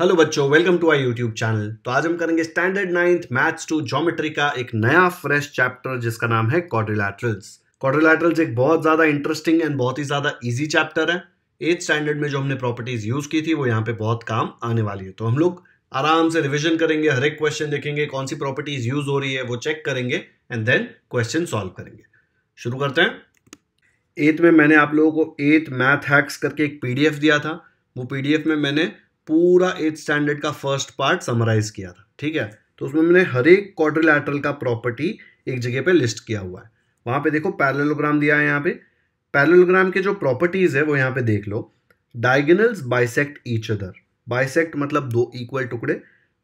Hello बच्चों welcome to I YouTube channel तो आज हम करेंगे standard ninth maths two geometry का एक नया फ्रेश चैप्टर जिसका नाम है क्वाड्रिलैटरल्स क्वाड्रिलैटरल्स एक बहुत ज़्यादा इंटरेस्टिंग एंड बहुत ही ज़्यादा इजी चैप्टर है एथ स्टैंडर्ड में जो हमने प्रॉपर्टीज़ यूज़ की थी वो यहाँ पे बहुत काम आने वाली है तो हम लोग आराम से रिविजन करेंगे हर एक क्वेश्चन देखेंगे कौन सी प्रॉपर्टीज़ यूज़ हो रही है वो चेक करेंगे एंड देन क्वेश्चन सॉल्व करेंगे शुरू करते हैं एथ में मैंने आप लोगों को एथ मैथ हैक्स करके एक पीडीएफ दिया था वो पीडीएफ में मैंने पूरा एट स्टैंडर्ड का फर्स्ट पार्ट समराइज किया था ठीक है तो उसमें मैंने हर एक क्वाड्रिलैटरल का प्रॉपर्टी एक जगह पे लिस्ट किया हुआ है वहां पे देखो पैरेललोग्राम दिया है यहाँ पे पैरेललोग्राम के जो प्रॉपर्टीज़ है वो यहाँ पे देख लो diagonals bisect each other bisect मतलब दो इक्वल टुकड़े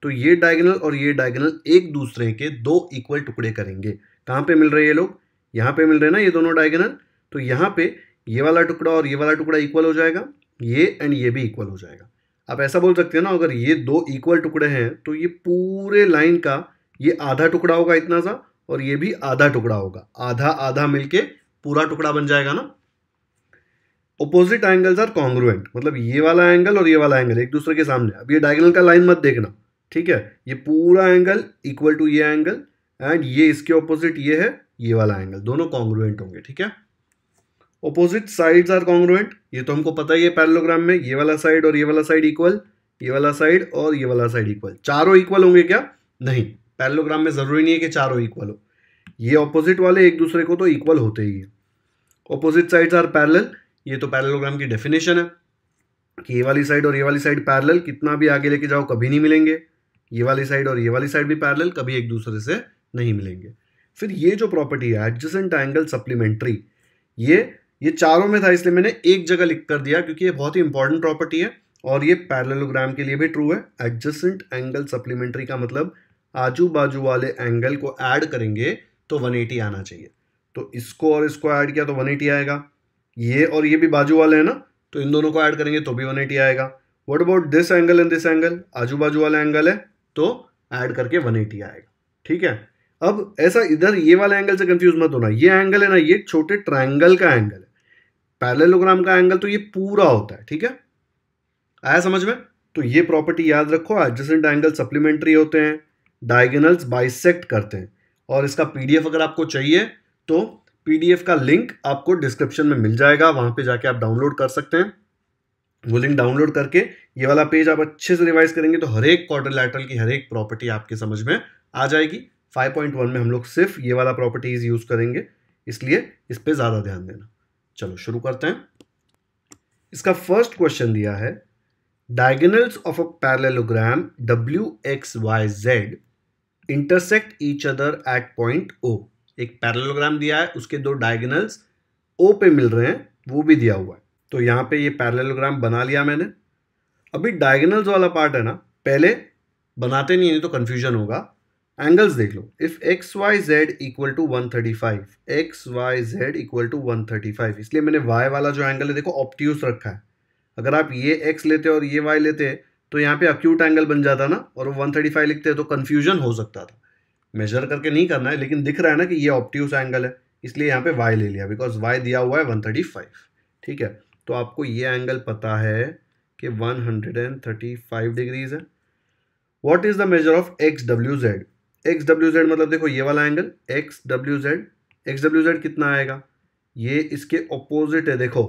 तो ये डायगनल और ये डायगनल एक दूसरे के दो इक्वल टुकड़े करेंगे कहाँ पे मिल रहे ये लोग यहाँ पे मिल रहे ना ये दोनों डायगनल तो यहाँ पे ये वाला टुकड़ा और ये वाला टुकड़ा इक्वल हो जाएगा ये एंड ये भी इक्वल हो जाएगा आप ऐसा बोल सकते हैं ना अगर ये दो इक्वल टुकड़े हैं तो ये पूरे लाइन का ये आधा टुकड़ा होगा इतना सा और ये भी आधा टुकड़ा होगा आधा आधा मिलके पूरा टुकड़ा बन जाएगा ना ओपोजिट एंगल्स आर कॉन्ग्रुएंट मतलब ये वाला एंगल और ये वाला एंगल एक दूसरे के सामने अब ये डायगनल का लाइन मत देखना ठीक है ये पूरा एंगल इक्वल टू ये एंगल एंड ये इसके ऑपोजिट ये है ये वाला एंगल दोनों कॉन्ग्रुएंट होंगे ठीक है ओपोजिट साइड्स आर कॉन्ग्रोवेंट ये तो हमको पता ही है पैरलोग्राम में ये वाला साइड और ये वाला साइड इक्वल ये वाला साइड और ये वाला साइड इक्वल चारों इक्वल होंगे क्या नहीं पैरलोग्राम में ज़रूरी नहीं है कि चारों इक्वल हो ये ऑपोजिट वाले एक दूसरे को तो इक्वल होते ही है ऑपोजिट साइड्स आर पैरल ये तो पैरलोग्राम की डेफिनेशन है कि ये वाली साइड और ये वाली साइड पैरल कितना भी आगे लेके जाओ कभी नहीं मिलेंगे ये वाली साइड और ये वाली साइड भी पैरल कभी एक दूसरे से नहीं मिलेंगे फिर ये जो प्रॉपर्टी है एडजसेंट एंगल सप्लीमेंट्री ये ये चारों में था इसलिए मैंने एक जगह लिख कर दिया क्योंकि ये बहुत ही इंपॉर्टेंट प्रॉपर्टी है और ये पैरेललोग्राम के लिए भी ट्रू है एडजस्टेंट एंगल सप्लीमेंट्री का मतलब आजू बाजू वाले एंगल को ऐड करेंगे तो 180 आना चाहिए तो इसको और इसको ऐड किया तो 180 आएगा ये और ये भी बाजू वाले हैं ना तो इन दोनों को ऐड करेंगे तो भी 180 आएगा what about this angle and this angle आजू बाजू वाला एंगल है तो ऐड करके 180 आएगा ठीक है अब ऐसा इधर ये वाले एंगल से कंफ्यूज मत होना ये एंगल है ना ये छोटे ट्राइंगल का एंगल है पैरेलोग्राम का एंगल तो ये पूरा होता है ठीक है आया समझ में तो ये प्रॉपर्टी याद रखो एडजस्टेंट एंगल सप्लीमेंट्री होते हैं डायगेनल्स बाइसेक्ट करते हैं और इसका पीडीएफ अगर आपको चाहिए तो पीडीएफ का लिंक आपको डिस्क्रिप्शन में मिल जाएगा वहां पे जाके आप डाउनलोड कर सकते हैं वो लिंक डाउनलोड करके ये वाला पेज आप अच्छे से रिवाइज करेंगे तो हर एक क्वार्टर की हर एक प्रॉपर्टी आपके समझ में आ जाएगी 5.1 में हम लोग सिर्फ ये वाला प्रॉपर्टीज यूज़ करेंगे इसलिए इस पर ज़्यादा ध्यान देना चलो शुरू करते हैं इसका फर्स्ट क्वेश्चन दिया है diagonals of a parallelogram W X Y Z intersect each other at point O एक पैरेललोग्राम दिया है उसके दो डायगनल्स ओ पे मिल रहे हैं वो भी दिया हुआ है तो यहाँ पे ये पैरेललोग्राम बना लिया मैंने अभी डायगनल्स वाला पार्ट है ना पहले बनाते नहीं है तो कन्फ्यूजन होगा एंगल्स देख लो if X Y Z equal to one thirty five X Y Z equal to one thirty five इसलिए मैंने वाई वाला जो एंगल है देखो ऑप्टियूस रखा है अगर आप ये एक्स लेते और ये वाई लेते तो यहाँ पे अक्यूट एंगल बन जाता ना और वो वन थर्टी फाइव लिखते तो कन्फ्यूजन हो सकता था मेजर करके नहीं करना है लेकिन दिख रहा है ना कि ये ऑप्टियूस एंगल है इसलिए यहाँ पे वाई ले लिया बिकॉज वाई दिया हुआ है वन थर्टी फाइव ठीक है तो आपको ये एंगल पता है कि one hundred and thirty five degrees है what is the measure of X W Z X W Z मतलब देखो ये वाला angle X W Z X W Z कितना आएगा ये इसके ऑपोजिट है देखो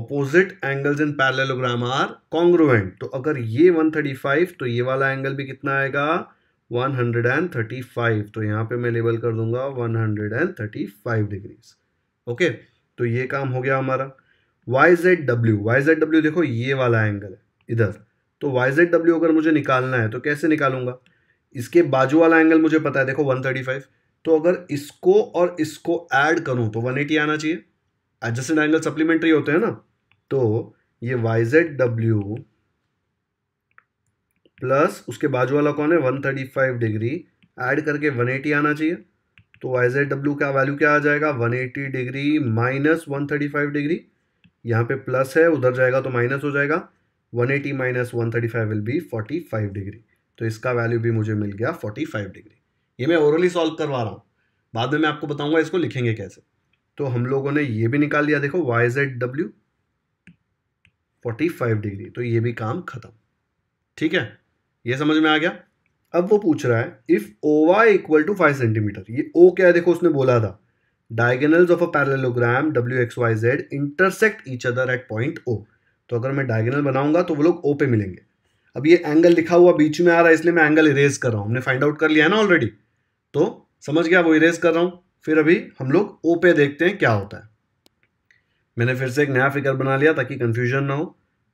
opposite angles in parallelogram are congruent तो अगर ये 135 तो ये वाला एंगल भी कितना आएगा 135 तो यहाँ पे मैं लेबल कर दूंगा 135 डिग्रीज ओके तो ये काम हो गया हमारा Y Z W Y Z W देखो ये वाला एंगल है इधर तो वाई जेड डब्ल्यू अगर मुझे निकालना है तो कैसे निकालूंगा इसके बाजू वाला एंगल मुझे पता है देखो 135 तो अगर इसको और इसको ऐड करूं तो 180 आना चाहिए एडजस्टेड एंगल सप्लीमेंट्री होते हैं ना तो ये वाई जेड डब्ल्यू प्लस उसके बाजू वाला कौन है 135 डिग्री ऐड करके 180 आना चाहिए तो वाई जेड डब्ल्यू का वैल्यू क्या आ जाएगा 180 डिग्री माइनस 135 डिग्री यहाँ पे प्लस है उधर जाएगा तो माइनस हो जाएगा 180 eighty minus one will be 45 degree तो इसका वैल्यू भी मुझे मिल गया फोर्टी फाइव डिग्री ये मैं ओरली सॉल्व करवा रहा हूँ बाद में मैं आपको बताऊँगा इसको लिखेंगे कैसे तो हम लोगों ने ये भी निकाल लिया देखो Y Z W forty five degree तो ये भी काम खत्म ठीक है ये समझ में आ गया अब वो पूछ रहा है if O Y equal to five centimetre ये ओ क्या है देखो उसने बोला था diagonals of a parallelogram W X Y Z intersect each other at point O तो अगर मैं डायगेनल बनाऊंगा तो वो लोग ओ पे मिलेंगे अब ये एंगल लिखा हुआ बीच में आ रहा है इसलिए मैं एंगल इरेज कर रहा हूँ हमने फाइंड आउट कर लिया है ना ऑलरेडी तो समझ गया वो इरेज कर रहा हूँ फिर अभी हम लोग ओ पे देखते हैं क्या होता है मैंने फिर से एक नया फिगर बना लिया ताकि कन्फ्यूजन ना हो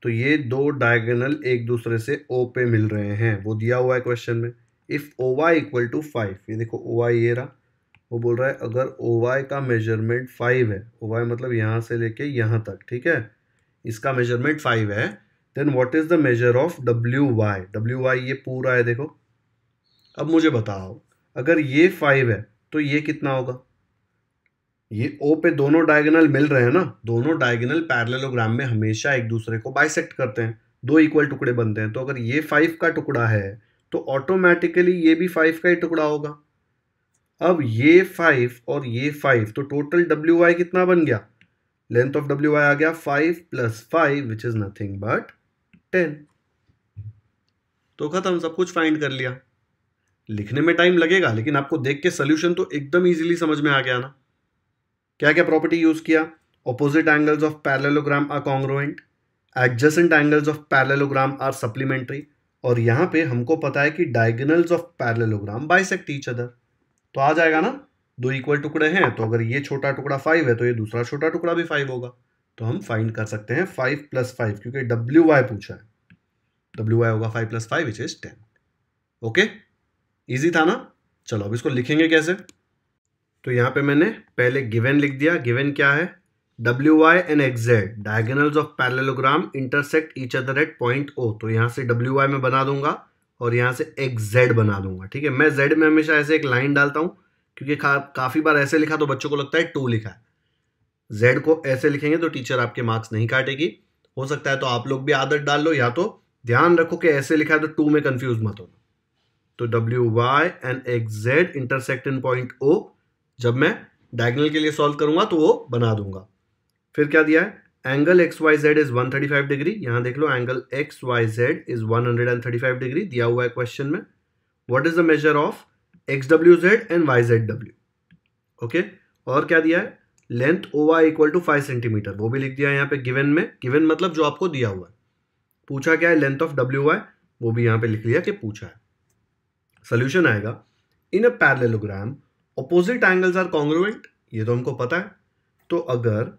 तो ये दो डायगनल एक दूसरे से ओ पे मिल रहे हैं वो दिया हुआ है क्वेश्चन में if O Y equal to five ये देखो ओ वाई ये रहा वो बोल रहा है अगर ओ वाई का मेजरमेंट फाइव है ओ वाई मतलब यहाँ से लेके यहाँ तक ठीक है इसका मेजरमेंट फाइव है then what is the measure of W Y W Y ये पूरा है देखो अब मुझे बताओ अगर ये फाइव है तो ये कितना होगा ये ओ पे दोनों डायगोनल मिल रहे हैं ना दोनों डायगोनल पैरेललोग्राम में हमेशा एक दूसरे को बाइसेक्ट करते हैं दो इक्वल टुकड़े बनते हैं तो अगर ये फाइव का टुकड़ा है तो ऑटोमेटिकली ये भी फाइव का ही टुकड़ा होगा अब ये फाइव और ये फाइव तो टोटल डब्ल्यू वाई कितना बन गया लेंथ ऑफ डब्ल्यू वाई आ गया five plus five which is nothing but ten तो खत्म सब कुछ फाइंड कर लिया लिखने में टाइम लगेगा लेकिन आपको देख के सोल्यूशन तो एकदम इजीली समझ में आ गया ना क्या क्या प्रॉपर्टी यूज किया opposite angles of parallelogram are congruent adjacent angles of parallelogram are supplementary और यहां पे हमको पता है कि diagonals of parallelogram bisect each other तो आ जाएगा ना दो इक्वल टुकड़े हैं तो अगर ये छोटा टुकड़ा फाइव है तो ये दूसरा छोटा टुकड़ा भी फाइव होगा तो हम फाइंड कर सकते हैं फाइव प्लस फाइव क्योंकि डब्ल्यू वाई पूछा है डब्ल्यू वाई होगा five plus five which is ten okay easy था ना चलो अब इसको लिखेंगे कैसे तो यहां पे मैंने पहले गिवन लिख दिया गिवन क्या है W Y and X Z diagonals of parallelogram intersect each other at point O तो यहां से डब्ल्यू वाई में बना दूंगा और यहां से एक्जेड बना दूंगा ठीक है मैं जेड में हमेशा ऐसे एक लाइन डालता हूं क्योंकि का, काफ़ी बार ऐसे लिखा तो बच्चों को लगता है टू लिखा है जेड को ऐसे लिखेंगे तो टीचर आपके मार्क्स नहीं काटेगी हो सकता है तो आप लोग भी आदत डाल लो या तो ध्यान रखो कि ऐसे लिखा है तो टू में कंफ्यूज मत हो तो W Y and X Z intersect in point O जब मैं डायगनल के लिए सॉल्व करूंगा तो वो बना दूंगा फिर क्या दिया है angle X Y Z is one thirty five degree यहां देख लो angle X Y Z is one hundred and thirty five degree दिया हुआ है क्वेश्चन में what is the measure of X W Z and Y Z W okay और क्या दिया है length O Y equal to five centimeter वो भी लिख दिया यहाँ पे गिवन में गिवन मतलब जो आपको दिया हुआ है पूछा क्या है लेंथ ऑफ डब्ल्यू वाई वो भी यहाँ पे लिख लिया कि पूछा है सोल्यूशन आएगा in a parallelogram opposite angles are congruent ये तो हमको पता है तो अगर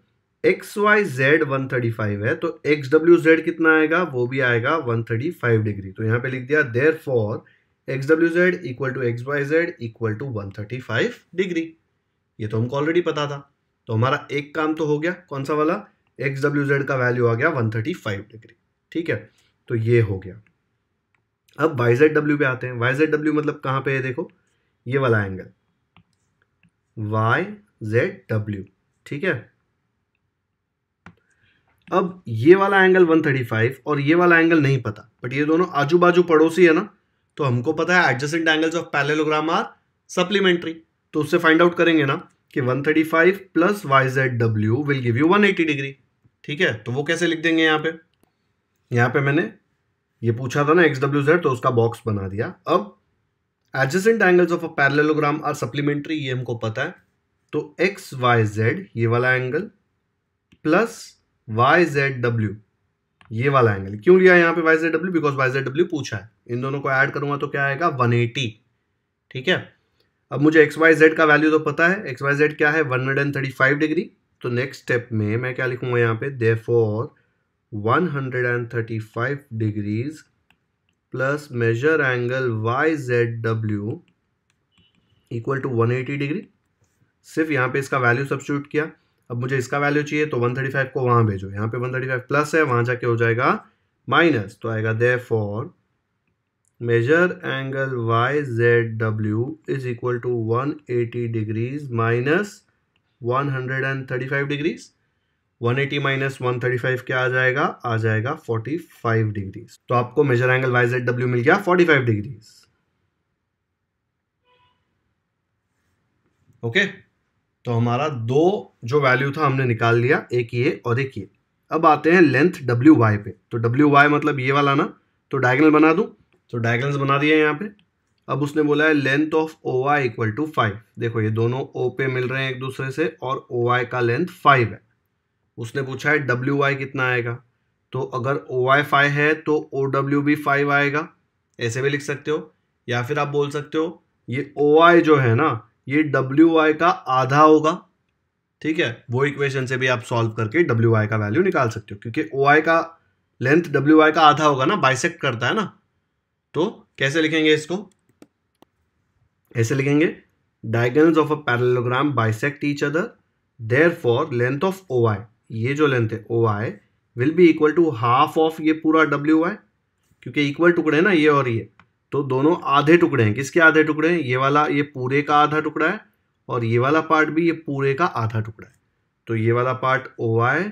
X Y Z one thirty five है तो एक्स डब्ल्यू जेड कितना आएगा वो भी आएगा वन थर्टी फाइव डिग्री तो यहाँ पे लिख दिया therefore X W Z equal to X Y Z equal to one thirty five degree ये तो हमको ऑलरेडी पता था तो हमारा एक काम तो हो गया कौन सा वाला एक्स डब्ल्यू जेड का वैल्यू आ गया वन थर्टी फाइव डिग्री ठीक है तो ये हो गया अब वाई जेड डब्ल्यू पे आते हैं वाई जेड डब्ल्यू मतलब कहाँ पे है देखो ये वाला एंगल वाई जेड डब्ल्यू ठीक है अब ये वाला एंगल 135 और ये वाला एंगल नहीं पता बट ये दोनों आजू बाजू पड़ोसी है ना तो हमको पता है adjacent angles of parallelogram are supplementary तो उससे फाइंड आउट करेंगे ना कि 135 thirty five plus Y Z W will give you one degree ठीक है तो वो कैसे लिख देंगे यहाँ पे यहाँ पे मैंने ये पूछा था ना एक्स डब्ल्यू जेड तो उसका बॉक्स बना दिया अब adjacent angles of a parallelogram are supplementary ये हमको पता है तो एक्स वाई जेड ये वाला angle plus Y Z W ये वाला एंगल क्यों लिया यहाँ पे Y Z W because Y Z W पूछा है इन दोनों को ऐड करूंगा तो क्या आएगा 180 ठीक है अब मुझे एक्स वाई जेड का वैल्यू तो पता है एक्स वाई जेड क्या है one hundred and thirty five degree तो नेक्स्ट स्टेप में मैं क्या लिखूंगा यहाँ पे therefore one hundred and thirty five degrees plus measure angle Y Z W equal to one eighty degree सिर्फ यहाँ पे इसका वैल्यू सब्सिट्यूट किया अब मुझे इसका वैल्यू चाहिए तो 135 को वहाँ भेजो यहाँ पे 135 प्लस है वहाँ जाके हो जाएगा माइनस तो आएगा therefore measure angle YZW is equal to 180 degrees minus 135 degrees 180 minus five क्या आ जाएगा आ जाएगा 45 डिग्रीज तो आपको measure angle Y Z W मिल गया 45 डिग्रीज ओके तो हमारा दो जो वैल्यू था हमने निकाल लिया एक ये और एक ये अब आते हैं लेंथ डब्ल्यू वाई पे तो डब्ल्यू वाई मतलब ये वाला ना तो डायगनल बना दूं तो डायग्राम्स बना दिया यहाँ पे अब उसने बोला है length of O I equal to five देखो ये दोनों ओ पे मिल रहे हैं एक दूसरे से और ओ आई का लेंथ फाइव है उसने पूछा है डब्ल्यू आई कितना आएगा तो अगर ओ आई फाइव है तो ओ डब्ल्यू भी फाइव आएगा ऐसे भी लिख सकते हो या फिर आप बोल सकते हो ये ओ आई जो है ना ये डब्ल्यू आई का आधा होगा ठीक है वो इक्वेशन से भी आप सॉल्व करके डब्ल्यू आई का वैल्यू निकाल सकते हो क्योंकि ओ आई का लेंथ डब्ल्यू आई का आधा होगा ना बाइसेक्ट करता है ना तो कैसे लिखेंगे इसको ऐसे लिखेंगे diagonals of a parallelogram bisect each other therefore length of O I ये जो लेंथ है O I will be equal to half of ये पूरा डब्ल्यू आई क्योंकि इक्वल टुकड़े हैं ना ये और ये तो दोनों आधे टुकड़े हैं किसके आधे टुकड़े हैं ये वाला ये पूरे का आधा टुकड़ा है और ये वाला पार्ट भी ये पूरे का आधा टुकड़ा है तो ये वाला part O I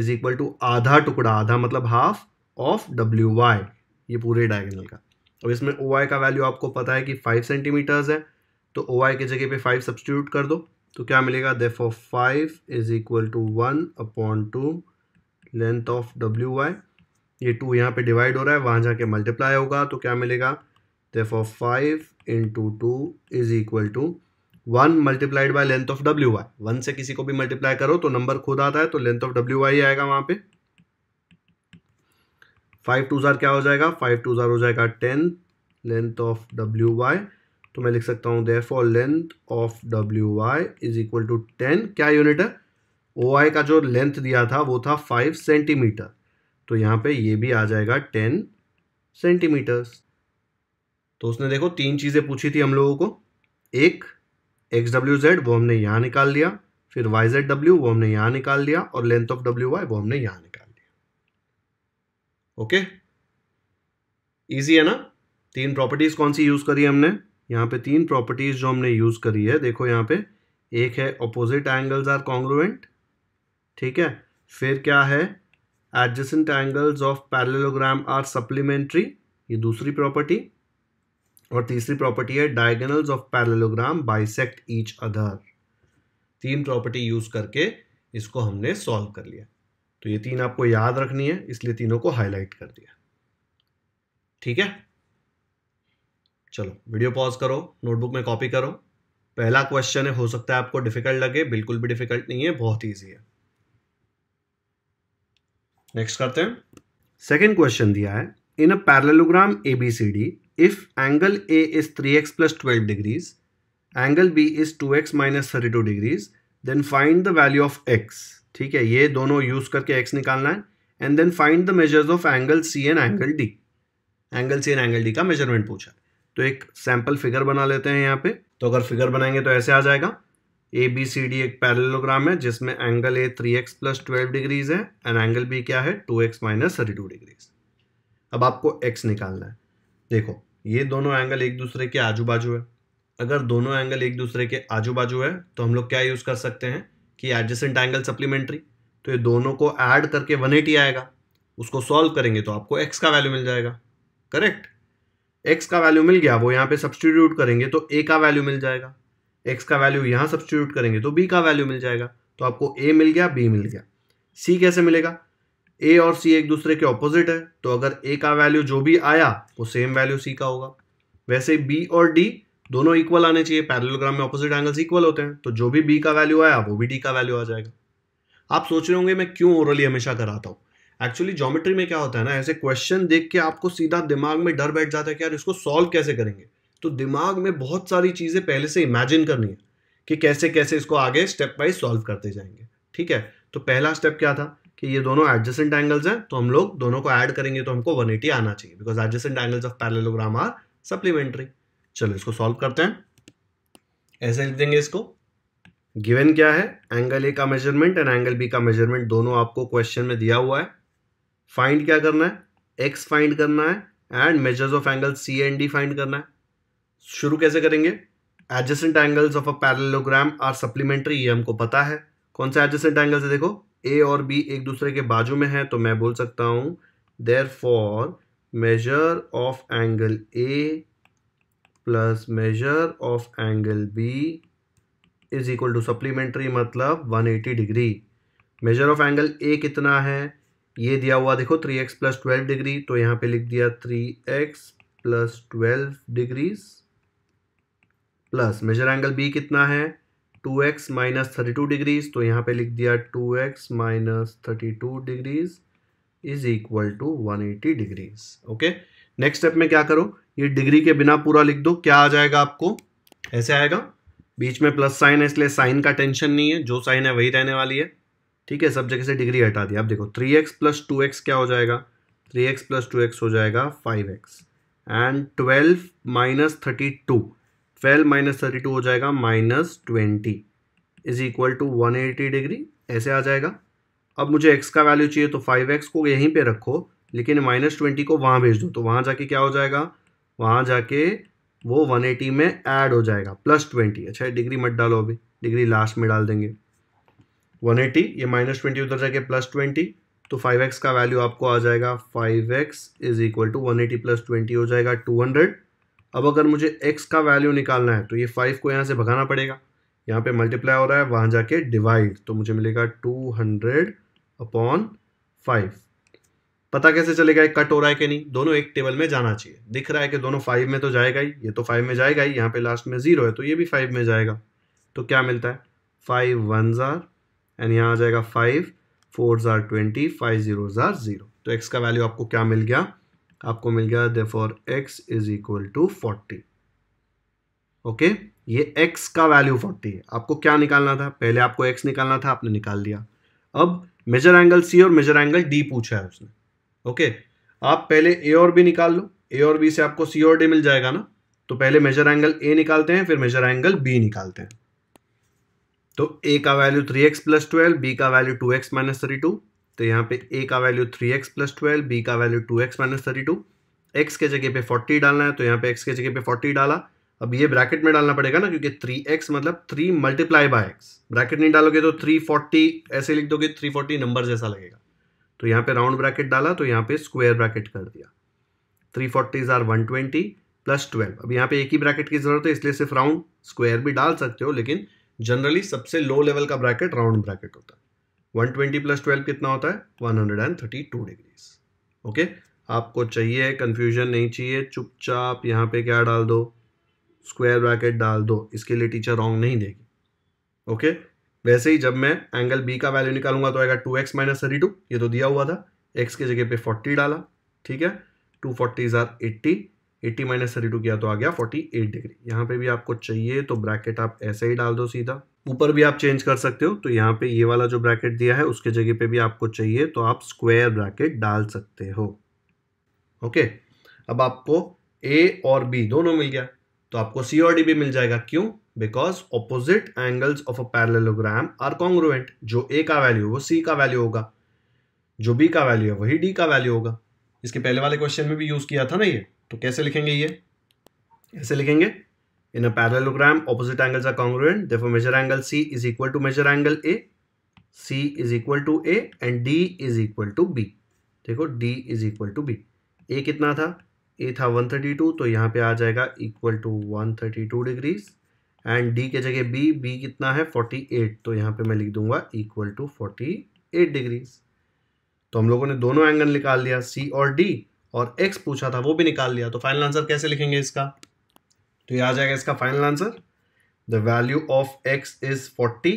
is equal to आधा टुकड़ा आधा मतलब हाफ ऑफ डब्ल्यू वाई ये पूरे डायगनल का अब इसमें ओ का वैल्यू आपको पता है कि फाइव सेंटीमीटर्स है तो ओ की जगह पे फाइव सब्सटीट्यूट कर दो तो क्या मिलेगा therefore five is equal to one upon two length of W Y ये टू यहाँ पे डिवाइड हो रहा है वहाँ जाके मल्टीप्लाई होगा तो क्या मिलेगा therefore five into two is equal to one multiplied by length of W Y one से किसी को भी मल्टीप्लाई करो तो नंबर खुद आता है तो लेंथ ऑफ डब्ल्यू वाई आएगा वहाँ पे फाइव टू ज़ार क्या हो जाएगा फाइव टू ज़ार हो जाएगा ten length of W Y तो मैं लिख सकता हूँ therefore length of W Y is equal to ten क्या यूनिट है ओ आई का जो लेंथ दिया था वो था फाइव सेंटीमीटर तो यहाँ पे ये भी आ जाएगा टेन सेंटीमीटर्स तो उसने देखो तीन चीज़ें पूछी थी हम लोगों को एक एक्स डब्ल्यू जेड वो हमने यहाँ निकाल लिया फिर वाई जेड डब्ल्यू वो हमने यहाँ निकाल लिया और लेंथ ऑफ डब्ल्यू वाई वो हमने यहाँ ओके इजी है ना तीन प्रॉपर्टीज कौन सी यूज करी है हमने यहाँ पे तीन प्रॉपर्टीज जो हमने यूज करी है देखो यहाँ पे एक है ऑपोजिट एंगल्स आर कॉन्ग्रुएंट ठीक है फिर क्या है adjacent angles of parallelogram are supplementary ये दूसरी प्रॉपर्टी और तीसरी प्रॉपर्टी है diagonals of parallelogram bisect each other तीन प्रॉपर्टी यूज करके इसको हमने सॉल्व कर लिया तो ये तीन आपको याद रखनी है इसलिए तीनों को हाईलाइट कर दिया ठीक है चलो वीडियो पॉज करो नोटबुक में कॉपी करो पहला क्वेश्चन है हो सकता है आपको डिफिकल्ट लगे बिल्कुल भी डिफिकल्ट नहीं है बहुत ईजी है नेक्स्ट करते हैं सेकेंड क्वेश्चन दिया है in a parallelogram A B C D if angle A is three x plus twelve degrees angle B is two x minus thirty two degrees then find the value of x ठीक है ये दोनों use करके x निकालना है and then find the measures of angle C and angle D angle C and angle D का measurement पूछा तो एक सैम्पल फिगर बना लेते हैं यहाँ पे तो अगर फिगर बनाएंगे तो ऐसे आ जाएगा ए बी सी डी एक पैरेलोग्राम है जिसमें angle A three x plus twelve degrees है एंड एंगल बी क्या है two x minus thirty two degrees अब आपको एक्स निकालना है देखो ये दोनों एंगल एक दूसरे के आजू बाजू है अगर दोनों एंगल एक दूसरे के आजू बाजू है तो हम लोग क्या यूज़ कर सकते हैं कि एडजेसेंट एंगल सप्लीमेंट्री तो ये दोनों को ऐड करके 180 आएगा उसको सॉल्व करेंगे तो आपको एक्स का वैल्यू मिल जाएगा करेक्ट एक्स का वैल्यू मिल गया वो यहाँ पे सब्सटीट्यूट करेंगे तो ए का वैल्यू मिल जाएगा एक्स का वैल्यू यहाँ सब्सटीट्यूट करेंगे तो बी का वैल्यू मिल जाएगा तो आपको ए मिल गया बी मिल गया सी कैसे मिलेगा ए और सी एक दूसरे के ऑपोजिट है तो अगर ए का वैल्यू जो भी आया वो सेम वैल्यू सी का होगा वैसे बी और डी दोनों इक्वल आने चाहिए पैरेललोग्राम में ऑपोजिट एंगल्स इक्वल होते हैं तो जो भी बी का वैल्यू आया वो भी डी का वैल्यू आ जाएगा आप सोच रहे होंगे मैं क्यों ओरली हमेशा कराता हूँ एक्चुअली ज्योमेट्री में क्या होता है ना ऐसे क्वेश्चन देख के आपको सीधा दिमाग में डर बैठ जाता है कि यार इसको सॉल्व कैसे करेंगे तो दिमाग में बहुत सारी चीज़ें पहले से इमेजिन करनी है कि कैसे कैसे इसको आगे स्टेप बाई सॉल्व करते जाएंगे ठीक है तो पहला स्टेप क्या था कि ये दोनों एडजस्टेंट एंगल्स हैं तो हम लोग दोनों को ऐड करेंगे तो हमको 180 आना चाहिए because adjacent angles of parallelogram are supplementary चलो इसको सॉल्व करते हैं ऐसे लिख देंगे इसको गिवन क्या है एंगल ए का मेजरमेंट एंड एंगल बी का मेजरमेंट दोनों आपको क्वेश्चन में दिया हुआ है फाइंड क्या करना है एक्स फाइंड करना है and measures of angle C and D find करना है शुरू कैसे करेंगे adjacent angles of a parallelogram are supplementary ये हमको पता है कौन सा एडजस्टेंट एंगल्स है देखो ए और बी एक दूसरे के बाजू में है तो मैं बोल सकता हूँ therefore measure of angle A plus measure of angle B is equal to supplementary मतलब 180 degree measure of angle A कितना है ये दिया हुआ देखो 3x x plus twelve degree तो यहाँ पे लिख दिया 3x x plus twelve degrees plus measure angle B कितना है 2x x minus thirty degrees तो यहाँ पे लिख दिया 2x x minus thirty degrees is equal to 180 degrees okay next step में क्या करूँ ये डिग्री के बिना पूरा लिख दो क्या आ जाएगा आपको ऐसे आएगा बीच में प्लस साइन है इसलिए साइन का टेंशन नहीं है जो साइन है वही रहने वाली है ठीक है सब जगह से डिग्री हटा दिया आप देखो three x plus two x क्या हो जाएगा three x plus two x हो जाएगा five x and twelve minus thirty two twelve minus thirty two हो जाएगा minus twenty is equal to one eighty degree ऐसे आ जाएगा अब मुझे एक्स का वैल्यू चाहिए तो फाइव एक्स को यहीं पर रखो लेकिन माइनस ट्वेंटी को वहाँ भेज दो तो वहाँ जाके क्या हो जाएगा वहाँ जाके वो 180 में ऐड हो जाएगा प्लस ट्वेंटी अच्छा डिग्री मत डालो अभी डिग्री लास्ट में डाल देंगे 180 ये माइनस ट्वेंटी उधर जाके प्लस ट्वेंटी तो 5x का वैल्यू आपको आ जाएगा 5x x is equal to one eighty plus twenty हो जाएगा 200 अब अगर मुझे x का वैल्यू निकालना है तो ये 5 को यहाँ से भगाना पड़ेगा यहाँ पे मल्टीप्लाई हो रहा है वहाँ जाके डिवाइड तो मुझे मिलेगा टू हंड्रेड अपॉन फाइव पता कैसे चलेगा एक कट हो रहा है कि नहीं दोनों एक टेबल में जाना चाहिए दिख रहा है कि दोनों फाइव में तो जाएगा ही ये तो फाइव में जाएगा ही यहाँ पे लास्ट में ज़ीरो है तो ये भी फाइव में जाएगा तो क्या मिलता है फाइव वन ज़ार एंड यहाँ आ जाएगा five four are twenty five zero are zero तो एक्स का वैल्यू आपको क्या मिल गया आपको मिल गया therefore x is equal to forty okay ये एक्स का वैल्यू फोर्टी है आपको क्या निकालना था पहले आपको एक्स निकालना था आपने निकाल दिया अब मेजर एंगल सी और मेजर एंगल डी पूछा है उसने ओके आप पहले ए और बी निकाल लो ए और बी से आपको सी और डी मिल जाएगा ना तो पहले मेजर एंगल ए निकालते हैं फिर मेजर एंगल बी निकालते हैं तो ए का value three x plus twelve B का value two x minus thirty two तो यहाँ पे ए का value three x plus twelve B का value two x minus thirty two x के जगह पे फोर्टी डालना है तो यहाँ पे एक्स के जगह पे फोर्टी डाला अब ये ब्रैकेट में डालना पड़ेगा ना क्योंकि थ्री एक्स मतलब three multiply by x bracket नहीं डालोगे तो थ्री फोर्टी ऐसे लिख दोगे थ्री फोर्टी नंबर जैसा लगेगा तो यहाँ पे राउंड ब्रैकेट डाला तो यहाँ पे स्क्वायर ब्रैकेट कर दिया three forties are one twenty plus twelve अब यहाँ पे एक ही ब्रैकेट की जरूरत है इसलिए सिर्फ राउंड स्क्वायर भी डाल सकते हो लेकिन जनरली सबसे लो लेवल का ब्रैकेट राउंड ब्रैकेट होता है वन ट्वेंटी प्लस ट्वेल्व कितना होता है one hundred and thirty two degrees okay आपको चाहिए कन्फ्यूजन नहीं चाहिए चुपचाप यहाँ पे क्या डाल दो स्क्वायर ब्रैकेट डाल दो इसके लिए टीचर रॉन्ग नहीं देगी ओके okay? वैसे ही जब मैं एंगल बी का वैल्यू निकालूंगा तो आएगा two x minus thirty two ये तो दिया हुआ था एक्स के जगह पे फोर्टी डाला ठीक है two forty are eighty eighty minus thirty two किया तो आ गया फोर्टी एट डिग्री यहाँ पे भी आपको चाहिए तो ब्रैकेट आप ऐसे ही डाल दो सीधा ऊपर भी आप चेंज कर सकते हो तो यहाँ पे ये वाला जो ब्रैकेट दिया है उसके जगह पे भी आपको चाहिए तो आप स्क्वायर ब्रैकेट डाल सकते हो ओके अब आपको ए और बी दोनों मिल गया तो आपको सी और डी भी मिल जाएगा क्यों because opposite angles of a parallelogram are congruent जो ए का वैल्यू वो सी का वैल्यू होगा जो बी का वैल्यू है वही डी का वैल्यू होगा इसके पहले वाले क्वेश्चन में भी यूज किया था ना ये तो कैसे लिखेंगे ये ऐसे लिखेंगे in a parallelogram opposite angles are congruent therefore measure angle C is equal to measure angle A C is equal to A and D is equal to B देखो D is equal to B A कितना था ए था 132 तो यहाँ पे आ जाएगा equal to 132 degrees and D के जगह बी बी कितना है फोर्टी एट तो यहाँ पे मैं लिख दूंगा equal to forty eight degrees तो हम लोगों ने दोनों एंगल निकाल लिया सी और डी और एक्स पूछा था वो भी निकाल लिया तो फाइनल आंसर कैसे लिखेंगे इसका तो ये आ जाएगा इसका final answer the value of x is forty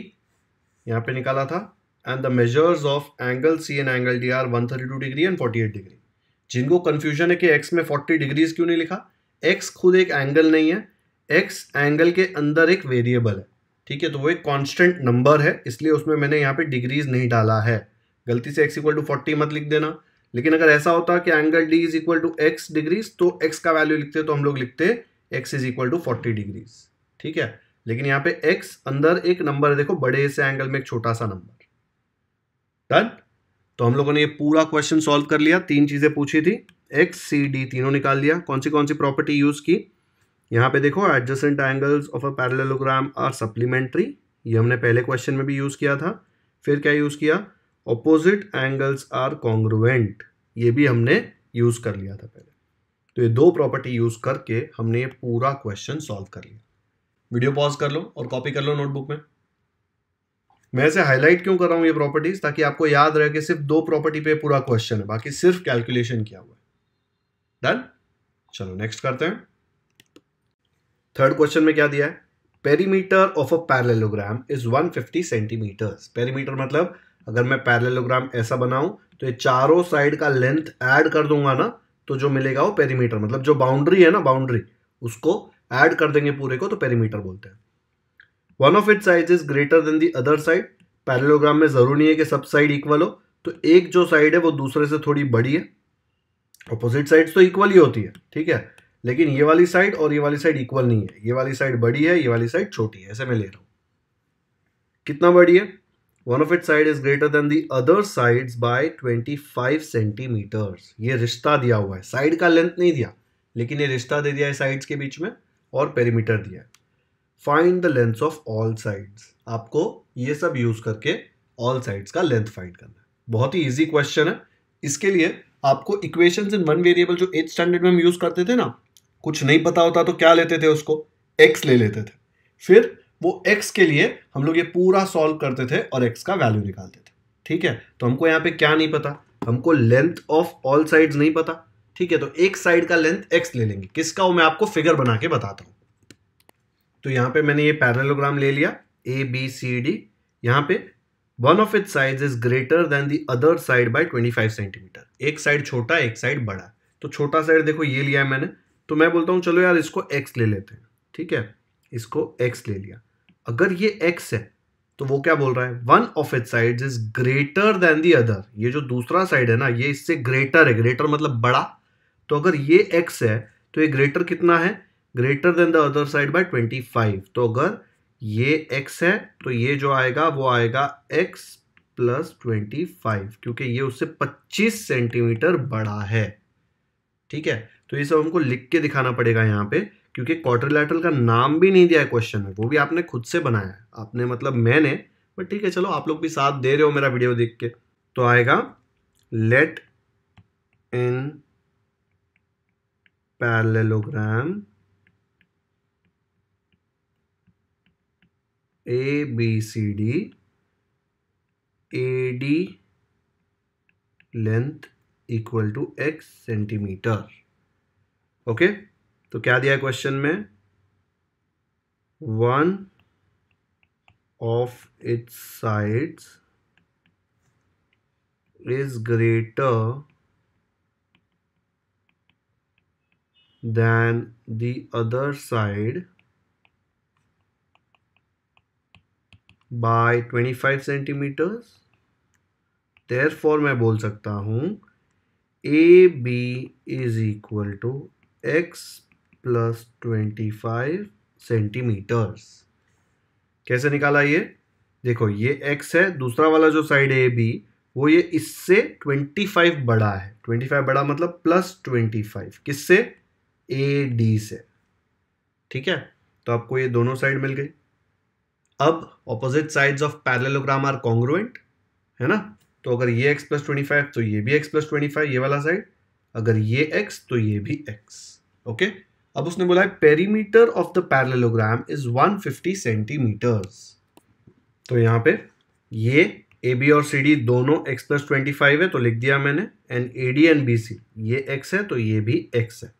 यहाँ पे निकाला था and the measures of angle C and angle D are one thirty two degree and forty eight degree जिनको कन्फ्यूजन है कि एक्स में फोर्टी डिग्रीज क्यों नहीं लिखा एक्स खुद एक एंगल नहीं है एक्स एंगल के अंदर एक वेरिएबल है ठीक है तो वो एक कांस्टेंट नंबर है इसलिए उसमें मैंने यहाँ पे डिग्रीज नहीं डाला है गलती से एक्स इक्वल टू फोर्टी मत लिख देना लेकिन अगर ऐसा होता कि angle D is equal to x degrees तो एक्स का वैल्यू लिखते तो हम लोग लिखते x is equal to forty degrees ठीक है लेकिन यहाँ पे एक्स अंदर एक नंबर है देखो बड़े से एंगल में एक छोटा सा नंबर डन तो हम लोगों ने ये पूरा क्वेश्चन सॉल्व कर लिया तीन चीज़ें पूछी थी एक्स सी डी तीनों निकाल लिया कौन सी कौन सी प्रॉपर्टी यूज़ की यहाँ पे देखो adjacent angles of a parallelogram are supplementary ये हमने पहले क्वेश्चन में भी यूज़ किया था फिर क्या यूज़ किया ऑपोजिट एंगल्स आर कॉन्ग्रुवेंट ये भी हमने यूज़ कर लिया था पहले तो ये दो प्रॉपर्टी यूज़ करके हमने ये पूरा क्वेश्चन सॉल्व कर लिया वीडियो पॉज कर लो और कॉपी कर लो नोटबुक में मैं ऐसे हाईलाइट क्यों कर रहा हूँ ये प्रॉपर्टीज ताकि आपको याद रहे कि सिर्फ दो प्रॉपर्टी पे पूरा क्वेश्चन है बाकी सिर्फ कैलकुलेशन किया हुआ है डन चलो नेक्स्ट करते हैं थर्ड क्वेश्चन में क्या दिया है perimeter of a parallelogram is 150 centimetres perimeter मतलब अगर मैं पैरेलोग्राम ऐसा बनाऊं तो ये चारों साइड का लेंथ ऐड कर दूंगा ना तो जो मिलेगा वो पेरीमीटर मतलब जो बाउंड्री है ना बाउंड्री उसको ऐड कर देंगे पूरे को तो पेरीमीटर बोलते हैं one of it side is greater than the other side parallelogram में ज़रूरी नहीं है कि सब साइड इक्वल हो तो एक जो साइड है वो दूसरे से थोड़ी बड़ी है अपोजिट साइड तो इक्वल ही होती है ठीक है लेकिन ये वाली साइड और ये वाली साइड इक्वल नहीं है ये वाली साइड बड़ी है ये वाली साइड छोटी है ऐसे मैं ले रहा हूं कितना बड़ी है one of it side is greater than the other side by five centimetre ये रिश्ता दिया हुआ है साइड का लेंथ नहीं दिया लेकिन ये रिश्ता दे दिया है साइड्स के बीच में और पेरीमीटर दिया है find the length of all sides आपको ये सब यूज करके ऑल साइड्स का लेंथ फाइंड करना है बहुत ही ईजी क्वेश्चन है इसके लिए आपको इक्वेशंस इन वन वेरिएबल जो एट स्टैंडर्ड में हम यूज करते थे ना कुछ नहीं पता होता तो क्या लेते थे उसको एक्स ले लेते थे फिर वो एक्स के लिए हम लोग ये पूरा सॉल्व करते थे और एक्स का वैल्यू निकालते थे ठीक है तो हमको यहाँ पे क्या नहीं पता हमको लेंथ ऑफ ऑल साइड्स नहीं पता ठीक है तो एक साइड का लेंथ एक्स ले लेंगे किसका वो मैं आपको फिगर बना के बताता हूँ तो यहाँ पे मैंने ये पैरेलोग्राम ले लिया ए बी सी डी यहाँ पे one of it side is greater than the other side by 25 centimetre एक साइड छोटा एक साइड बड़ा तो छोटा साइड देखो ये लिया है मैंने तो मैं बोलता हूँ चलो यार इसको एक्स ले लेते हैं ठीक है इसको एक्स ले लिया अगर ये एक्स है तो वो क्या बोल रहा है one of it side is greater than the other ये जो दूसरा साइड है ना ये इससे ग्रेटर है ग्रेटर मतलब बड़ा तो अगर ये एक्स है तो ये ग्रेटर कितना है greater than the other side by twenty five तो अगर ये एक्स है तो ये जो आएगा वो आएगा एक्स प्लस ट्वेंटी फाइव क्योंकि ये उससे पच्चीस सेंटीमीटर बड़ा है ठीक है तो ये सब हमको लिख के दिखाना पड़ेगा यहाँ पे क्योंकि क्वार्टरलैटरल का नाम भी नहीं दिया है क्वेश्चन में वो भी आपने खुद से बनाया है आपने मतलब मैंने बट ठीक है चलो आप लोग भी साथ दे रहे हो मेरा वीडियो देख के तो आएगा let in parallelogram A B C D A D length equal to x centimetre okay तो क्या दिया है क्वेश्चन में one of its side is greater than the other side by twenty five centimetres therefore मैं बोल सकता हूं A B is equal to x plus twenty five centimetres कैसे निकाला ये देखो ये एक्स है दूसरा वाला जो साइड है ए बी वो ये इससे 25 बड़ा है 25 बड़ा मतलब प्लस 25 किससे ए डी से ठीक है तो आपको ये दोनों साइड मिल गई अब opposite sides of parallelogram are congruent है ना तो अगर ये एक्स प्लस ट्वेंटी फाइव तो ये भी एक्स प्लस ट्वेंटी फाइव ये वाला साइड अगर ये एक्स तो ये भी एक्स ओके अब उसने बोला है perimeter of the parallelogram is 150 centimetres तो यहां पे ये ए बी और सी डी दोनों x प्लस ट्वेंटी फाइव है तो लिख दिया मैंने and A D and B C ये x है तो ये भी x है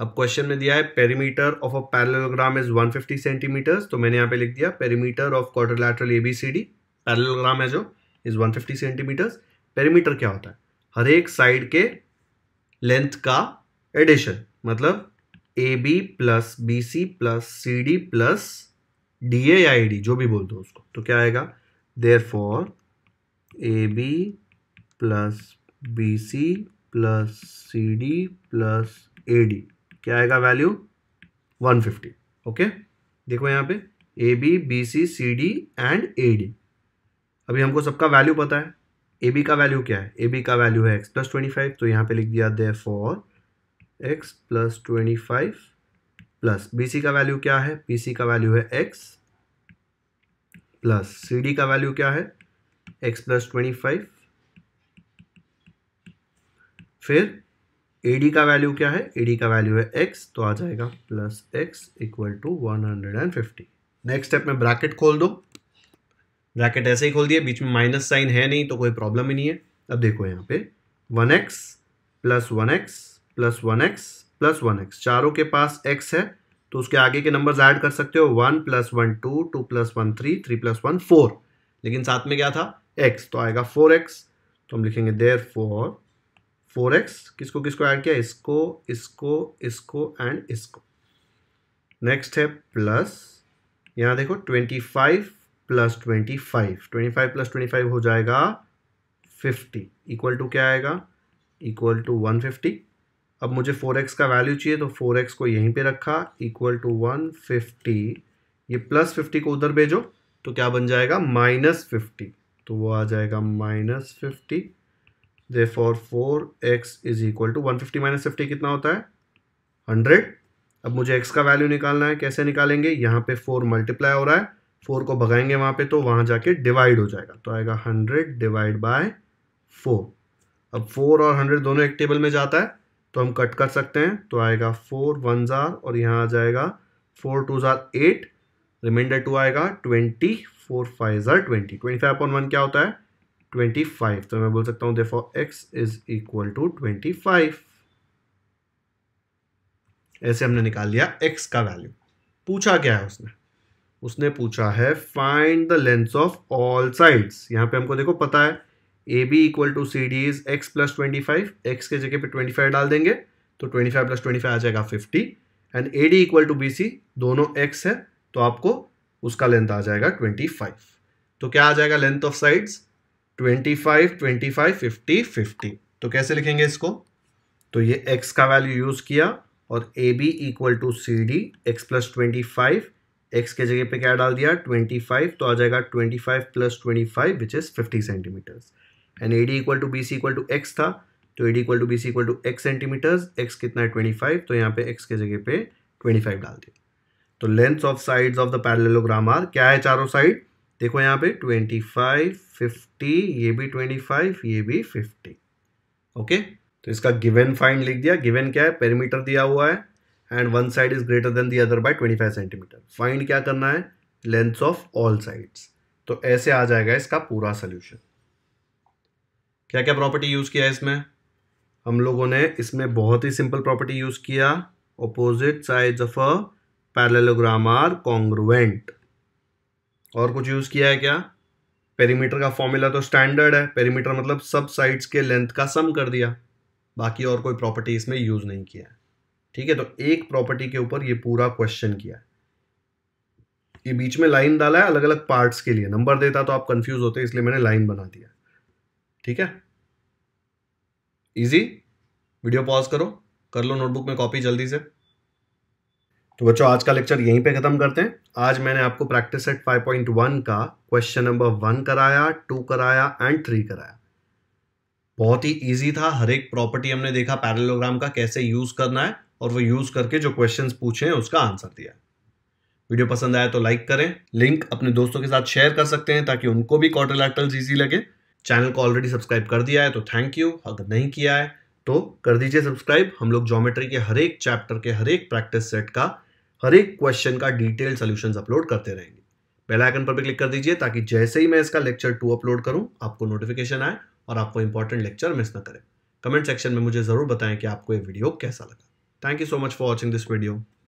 अब क्वेश्चन में दिया है perimeter of a parallelogram is 150 centimetres तो मैंने यहां पे लिख दिया perimeter of quadrilateral A B C D parallelogram है जो इज 150 सेंटीमीटर्स पेरीमीटर क्या होता है हर एक साइड के लेंथ का एडिशन मतलब A B plus B C plus C D plus D A या डी जो भी बोल दो उसको तो क्या आएगा therefore A B plus B C plus C D plus A D क्या आएगा वैल्यू 150 ओके देखो यहाँ पे A B B C C D and A D अभी हमको सबका वैल्यू पता है ए बी का वैल्यू क्या है ए बी का वैल्यू है एक्स प्लस ट्वेंटी फाइव तो यहाँ पे लिख दिया therefore x plus twenty five plus B का वैल्यू क्या है बी का वैल्यू है एक्स प्लस सी का वैल्यू क्या है एक्स प्लस ट्वेंटी फाइव फिर ए का वैल्यू क्या है ए का वैल्यू है एक्स तो आ जाएगा plus x equal to one hundred and fifty next step में ब्रैकेट खोल दो ब्रैकेट ऐसे ही खोल दिए बीच में माइनस साइन है नहीं तो कोई प्रॉब्लम ही नहीं है अब देखो यहाँ पे one x plus one x plus one x plus one x चारों के पास एक्स है तो उसके आगे के नंबर्स ऐड कर सकते हो one plus one two two plus one three three plus one four लेकिन साथ में क्या था एक्स तो आएगा फोर एक्स तो हम लिखेंगे देर फोर फोर एक्स किसको किसको ऐड किया इसको इसको इसको एंड इसको नेक्स्ट है प्लस यहाँ देखो twenty five plus twenty five twenty five plus twenty five हो जाएगा फिफ्टी इक्वल टू क्या आएगा इक्वल टू वन फिफ्टी अब मुझे फोर एक्स का वैल्यू चाहिए तो फोर एक्स को यहीं पे रखा इक्वल टू वन फिफ्टी ये प्लस फिफ्टी को उधर भेजो तो क्या बन जाएगा माइनस फिफ्टी तो वो आ जाएगा minus fifty therefore four x is equal to one fifty minus fifty कितना होता है हंड्रेड अब मुझे एक्स का वैल्यू निकालना है कैसे निकालेंगे यहाँ पे फोर मल्टीप्लाई हो रहा है फोर को भगाएंगे वहाँ पे तो वहाँ जाके डिवाइड हो जाएगा तो आएगा हंड्रेड डिवाइड बाय फोर अब फोर और हंड्रेड दोनों एक टेबल में जाता है तो हम कट कर सकते हैं तो आएगा फोर वन ज़ार और यहाँ आ जाएगा four two are eight remainder two आएगा twenty four five are twenty twenty five upon one क्या होता है ट्वेंटी फाइव तो मैं बोल सकता हूँ देखो x is equal to twenty five ऐसे हमने निकाल लिया एक्स का वैल्यू पूछा क्या है उसने उसने पूछा है find the length of all sides यहाँ पे हमको देखो पता है A B equal to C D is X plus twenty five X के जगह पे ट्वेंटी फाइव डाल देंगे तो twenty five plus twenty five आ जाएगा fifty and A D equal to B C दोनों एक्स है तो आपको उसका लेंथ आ जाएगा ट्वेंटी फाइव तो क्या आ जाएगा length of sides twenty five twenty five fifty fifty तो कैसे लिखेंगे इसको तो ये एक्स का वैल्यू यूज़ किया और A B equal to C D X plus twenty five X के जगह पे क्या डाल दिया ट्वेंटी फाइव तो आ जाएगा twenty five plus twenty five which is fifty centimetres and A D equal to B C equal to X था तो A D equal to B C equal to X centimetres X कितना है twenty five तो यहाँ पे x के जगह पे ट्वेंटी फाइव डाल दिया तो length of sides of the parallelogram are क्या है चारों साइड देखो यहाँ पे ट्वेंटी फाइव फिफ्टी ये भी ट्वेंटी फाइव ये भी फिफ्टी ओके तो इसका गिवेन फाइंड लिख दिया गिवेन क्या है पेरीमीटर दिया हुआ है and one side is greater than the other by twenty five centimetre find क्या करना है लेंथ ऑफ ऑल साइड्स तो ऐसे आ जाएगा इसका पूरा सोल्यूशन क्या क्या प्रॉपर्टी यूज़ किया इसमें हम लोगों ने इसमें बहुत ही सिंपल प्रॉपर्टी यूज़ किया अपोजिट साइज of a parallelogram are congruent और कुछ यूज़ किया है क्या पेरीमीटर का फॉर्मूला तो स्टैंडर्ड है पेरीमीटर मतलब सब साइड्स के लेंथ का सम कर दिया बाकी और कोई प्रॉपर्टी इसमें यूज़ नहीं किया है ठीक है तो एक प्रॉपर्टी के ऊपर ये पूरा क्वेश्चन किया है ये बीच में लाइन डाला है अलग अलग पार्ट्स के लिए नंबर देता तो आप कंफ्यूज होते इसलिए मैंने लाइन बना दिया ठीक है इजी वीडियो पॉज करो कर लो नोटबुक में कॉपी जल्दी से तो बच्चों आज का लेक्चर यहीं पे ख़त्म करते हैं आज मैंने आपको प्रैक्टिस सेट 5.1 का क्वेश्चन नंबर वन कराया टू कराया एंड थ्री कराया बहुत ही इजी था हर एक प्रॉपर्टी हमने देखा पैरेलोग्राम का कैसे यूज़ करना है और वो यूज़ करके जो क्वेश्चन पूछे हैं उसका आंसर दिया वीडियो पसंद आया तो लाइक करें लिंक अपने दोस्तों के साथ शेयर कर सकते हैं ताकि उनको भी क्वार्टरलैक्टल्स इजी लगे चैनल को ऑलरेडी सब्सक्राइब कर दिया है तो थैंक यू अगर नहीं किया है तो कर दीजिए सब्सक्राइब हम लोग ज्योमेट्री के हर एक चैप्टर के हर एक प्रैक्टिस सेट का हर एक क्वेश्चन का डिटेल सोल्यूशन अपलोड करते रहेंगे बेल आइकन पर भी क्लिक कर दीजिए ताकि जैसे ही मैं इसका लेक्चर टू अपलोड करूं आपको नोटिफिकेशन आए और आपको इंपॉर्टेंट लेक्चर मिस ना करें कमेंट सेक्शन में मुझे ज़रूर बताएं कि आपको ये वीडियो कैसा लगा thank you so much for watching this video